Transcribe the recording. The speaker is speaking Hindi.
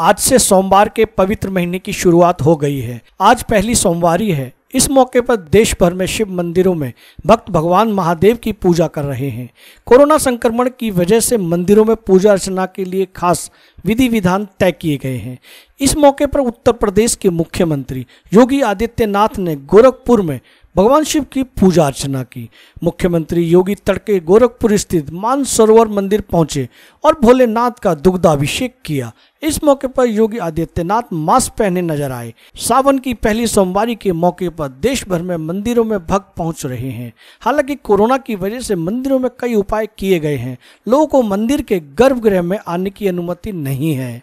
आज से सोमवार के पवित्र महीने की शुरुआत हो गई है आज पहली सोमवारी है इस मौके पर देश भर में शिव मंदिरों में भक्त भगवान महादेव की पूजा कर रहे हैं कोरोना संक्रमण की वजह से मंदिरों में पूजा अर्चना के लिए खास विधि विधान तय किए गए हैं इस मौके पर उत्तर प्रदेश के मुख्यमंत्री योगी आदित्यनाथ ने गोरखपुर में भगवान शिव की पूजा अर्चना की मुख्यमंत्री योगी तड़के गोरखपुर स्थित मानसरोवर मंदिर पहुंचे और भोलेनाथ का दुग्धाभिषेक किया इस मौके पर योगी आदित्यनाथ मास्क पहने नजर आए सावन की पहली सोमवारी के मौके पर देश भर में मंदिरों में भक्त पहुंच रहे हैं हालांकि कोरोना की वजह से मंदिरों में कई उपाय किए गए हैं लोगों को मंदिर के गर्भगृह में आने की अनुमति नहीं है